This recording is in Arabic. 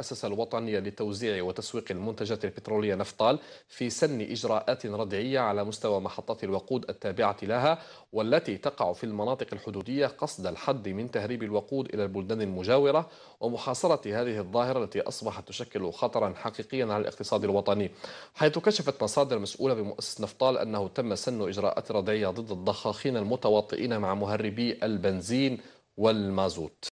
المؤسسة الوطنية لتوزيع وتسويق المنتجات البترولية نفطال في سن إجراءات ردعية على مستوى محطات الوقود التابعة لها والتي تقع في المناطق الحدودية قصد الحد من تهريب الوقود إلى البلدان المجاورة ومحاصرة هذه الظاهرة التي أصبحت تشكل خطرا حقيقيا على الاقتصاد الوطني حيث كشفت مصادر مسؤولة بمؤسسة نفطال أنه تم سن إجراءات ردعية ضد الضخاخين المتواطئين مع مهربي البنزين والمازوت